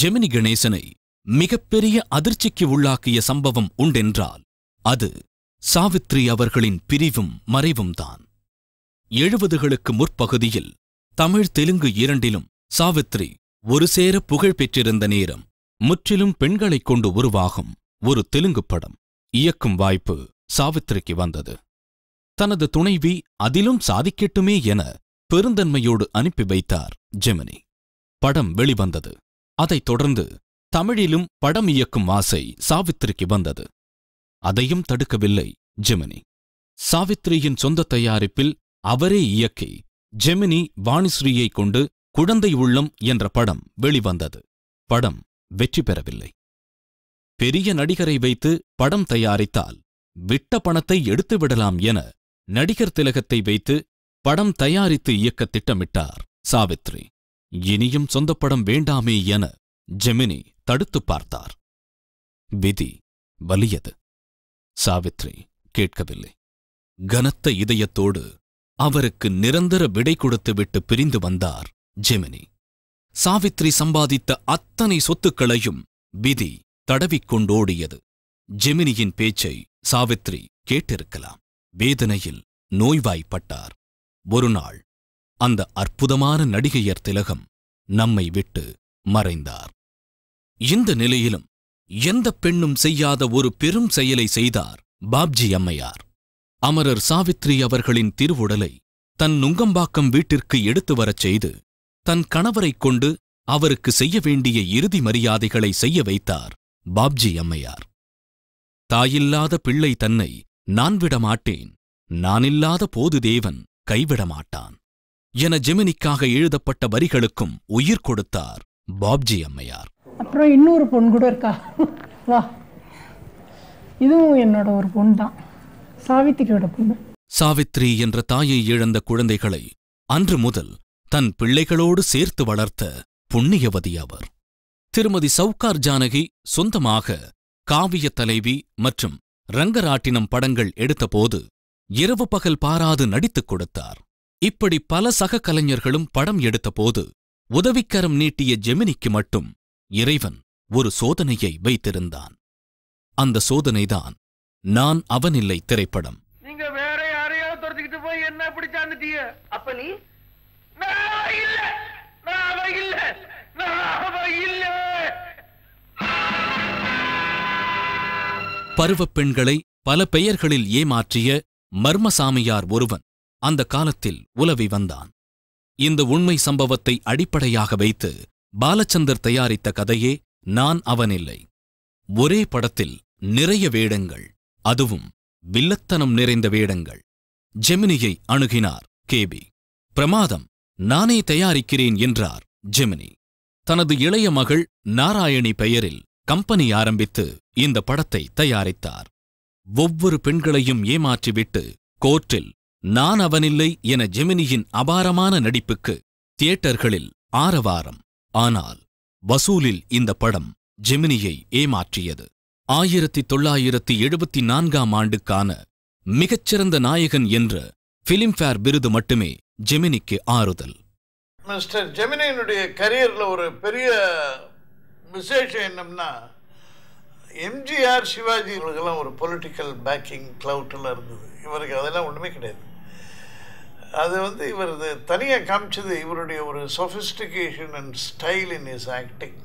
ஜெமினி கணேசனை மிகப்பெரிய அதிர்ச்சிக்கு உள்ளாக்கிய சம்பவம் உண்டென்றால் அது சாவித்ரி அவர்களின் பிரிவும் மறைவும் தான் எழுபதுகளுக்கு முற்பகுதியில் தமிழ் தெலுங்கு இரண்டிலும் சாவித்ரி ஒரு சேர புகழ் பெற்றிருந்த நேரம் முற்றிலும் பெண்களைக் கொண்டு உருவாகும் ஒரு தெலுங்கு படம் இயக்கும் வாய்ப்பு சாவித்ரிக்கு வந்தது தனது துணைவி அதிலும் சாதிக்கட்டுமே என பெருந்தன்மையோடு அனுப்பி வைத்தார் ஜெமினி படம் வெளிவந்தது அதைத் தொடர்ந்து தமிழிலும் படம் இயக்கும் ஆசை சாவித்ரிக்கு வந்தது அதையும் தடுக்கவில்லை ஜெமினி சாவித்ரியின் சொந்த தயாரிப்பில் அவரே இயக்கி ஜெமினி வாணிஸ்ரீயை கொண்டு குழந்தை உள்ளம் என்ற படம் வெளிவந்தது படம் வெற்றி பெறவில்லை பெரிய நடிகரை வைத்து படம் தயாரித்தால் விட்ட பணத்தை எடுத்துவிடலாம் என நடிகர் திலகத்தை வைத்து படம் தயாரித்து இயக்க திட்டமிட்டார் சாவித்ரி இனியும் சொந்தப்படம் வேண்டாமே என ஜெமினி தடுத்து பார்த்தார் விதி வலியது சாவித்ரி கேட்கவில்லை கனத்த இதயத்தோடு அவருக்கு நிரந்தர விடை கொடுத்துவிட்டு பிரிந்து வந்தார் ஜெமினி சாவித்ரி சம்பாதித்த அத்தனை சொத்துக்களையும் விதி தடவிக்கொண்டோடியது ஜெமினியின் பேச்சை சாவித்ரி கேட்டிருக்கலாம் வேதனையில் நோய்வாய்ப்பட்டார் ஒருநாள் அந்த அற்புதமான நடிகையர் திலகம் நம்மை விட்டு மறைந்தார் இந்த நிலையிலும் எந்த பெண்ணும் செய்யாத ஒரு பெரும் செயலை செய்தார் பாப்ஜி அம்மையார் அமரர் சாவித்ரி அவர்களின் திருவுடலை தன் நுங்கம்பாக்கம் வீட்டிற்கு எடுத்து வரச் செய்து தன் கணவரைக் கொண்டு அவருக்கு செய்ய வேண்டிய இறுதி மரியாதைகளை செய்ய வைத்தார் பாப்ஜி அம்மையார் தாயில்லாத பிள்ளை தன்னை நான் விடமாட்டேன் நானில்லாத போது தேவன் கைவிடமாட்டான் என ஜெமினிக்காக எழுதப்பட்ட வரிகளுக்கும் உயிர் கொடுத்தார் பாப்ஜி அம்மையார் அப்புறம் இன்னொரு பொண்ணு கூட இருக்கா வா இதுவும் என்னோட ஒரு பொண்ணு தான் சாவித்திரியோட பொண்ணு சாவித்ரி என்ற தாயை இழந்த குழந்தைகளை அன்று முதல் தன் பிள்ளைகளோடு சேர்த்து வளர்த்த புண்ணியவதி அவர் திருமதி சவுகார் ஜானகி சொந்தமாக காவிய தலைவி மற்றும் ரங்கராட்டினம் படங்கள் எடுத்தபோது இரவு பகல் பாராது நடித்துக் கொடுத்தார் இப்படி பல சக கலைஞர்களும் படம் எடுத்தபோது உதவிக்கரம் நீட்டிய ஜெமினிக்கு மட்டும் இறைவன் ஒரு சோதனையை வைத்திருந்தான் அந்த சோதனைதான் நான் அவனில்லை திரைப்படம் நீங்க வேற யாரையோ துரத்துக்கிட்டு போய் என்ன அப்ப நீ பருவப் பெண்களை பல பெயர்களில் ஏமாற்றிய மர்மசாமியார் ஒருவன் அந்த காலத்தில் உலவி வந்தான் இந்த உண்மை சம்பவத்தை அடிப்படையாக வைத்து பாலச்சந்தர் தயாரித்த கதையே நான் அவனில்லை ஒரே படத்தில் நிறைய வேடங்கள் அதுவும் வில்லத்தனம் நிறைந்த வேடங்கள் ஜெமினியை அணுகினார் கேபி பிரமாதம் நானே தயாரிக்கிறேன் என்றார் ஜெமினி தனது இளைய மகள் நாராயணி பெயரில் கம்பெனி ஆரம்பித்து இந்த படத்தை தயாரித்தார் ஒவ்வொரு பெண்களையும் ஏமாற்றிவிட்டு கோர்ட்டில் நான் அவனில்லை என ஜெமினியின் அபாரமான நடிப்புக்கு தியேட்டர்களில் ஆரவாரம் ஆனால் வசூலில் இந்த படம் ஜெமினியை ஏமாற்றியது ஆயிரத்தி தொள்ளாயிரத்தி எழுபத்தி நான்காம் ஆண்டுக்கான மிகச்சிறந்த நாயகன் என்ற பிலிம்ஃபேர் விருது மட்டுமே ஜெமினிக்கு ஆறுதல் மிஸ்டர் ஜெமினியினுடைய கரியரில் ஒரு பெரிய விசேஷம் என்னம்னா எம்ஜிஆர் சிவாஜி இவர்களுக்கெல்லாம் ஒரு பொலிட்டிக்கல் பேக்கிங் கிளவுட்டெல்லாம் இருந்தது இவருக்கு அதெல்லாம் ஒன்றுமே கிடையாது அது வந்து இவர் தனியாக காமிச்சது இவருடைய ஒரு sophistication and style in his acting